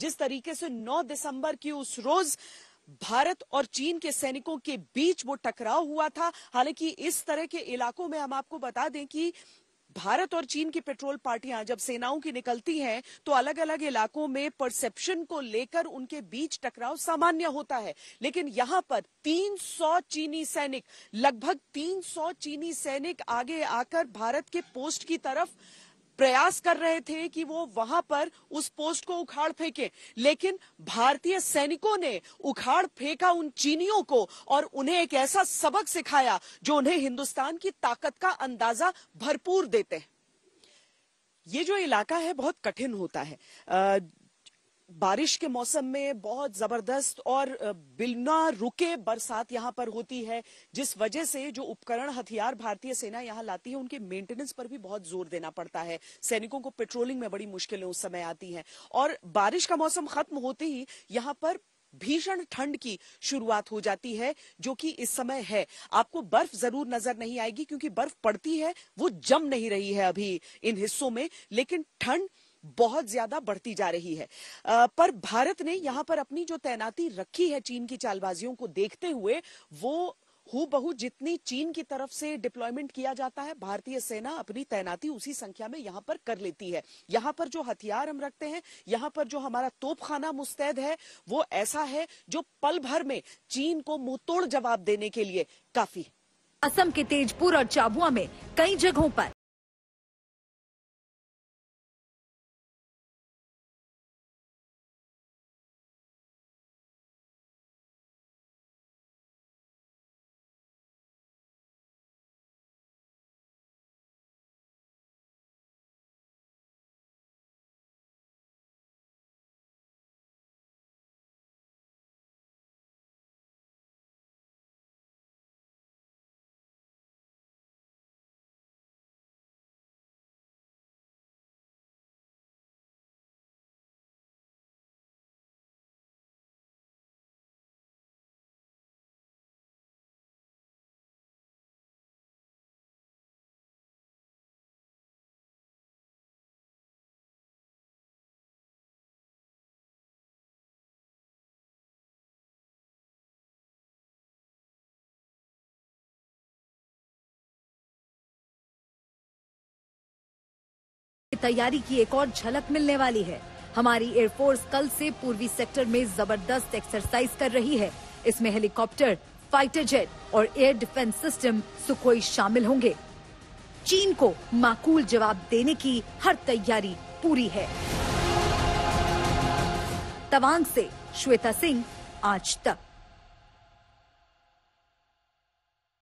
जिस तरीके से 9 दिसंबर की उस रोज भारत और चीन के सैनिकों के बीच वो टकराव हुआ था हालांकि इस तरह के इलाकों में हम आपको बता दें कि भारत और चीन की पेट्रोल पार्टियां जब सेनाओं की निकलती हैं तो अलग अलग इलाकों में परसेप्शन को लेकर उनके बीच टकराव सामान्य होता है लेकिन यहां पर 300 चीनी सैनिक लगभग 300 चीनी सैनिक आगे आकर भारत के पोस्ट की तरफ प्रयास कर रहे थे कि वो वहां पर उस पोस्ट को उखाड़ फेंके लेकिन भारतीय सैनिकों ने उखाड़ फेंका उन चीनियों को और उन्हें एक ऐसा सबक सिखाया जो उन्हें हिंदुस्तान की ताकत का अंदाजा भरपूर देते हैं ये जो इलाका है बहुत कठिन होता है बारिश के मौसम में बहुत जबरदस्त और बिना रुके बरसात यहाँ पर होती है जिस वजह से जो उपकरण हथियार भारतीय सेना यहाँ लाती है उनके मेंटेनेंस पर भी बहुत जोर देना पड़ता है सैनिकों को पेट्रोलिंग में बड़ी मुश्किलें उस समय आती हैं और बारिश का मौसम खत्म होते ही यहाँ पर भीषण ठंड की शुरुआत हो जाती है जो कि इस समय है आपको बर्फ जरूर नजर नहीं आएगी क्योंकि बर्फ पड़ती है वो जम नहीं रही है अभी इन हिस्सों में लेकिन ठंड बहुत ज्यादा बढ़ती जा रही है पर भारत ने यहाँ पर अपनी जो तैनाती रखी है चीन की चालबाजियों को देखते हुए वो हु बहु जितनी चीन की तरफ से डिप्लॉयमेंट किया जाता है भारतीय सेना अपनी तैनाती उसी संख्या में यहाँ पर कर लेती है यहाँ पर जो हथियार हम रखते हैं यहाँ पर जो हमारा तोपखाना मुस्तैद है वो ऐसा है जो पल भर में चीन को मुंह जवाब देने के लिए काफी असम के तेजपुर और चाबुआ में कई जगहों पर तैयारी की एक और झलक मिलने वाली है हमारी एयरफोर्स कल से पूर्वी सेक्टर में जबरदस्त एक्सरसाइज कर रही है इसमें हेलीकॉप्टर फाइटर जेट और एयर डिफेंस सिस्टम सुखोई शामिल होंगे चीन को माकूल जवाब देने की हर तैयारी पूरी है तवांग से श्वेता सिंह आज तक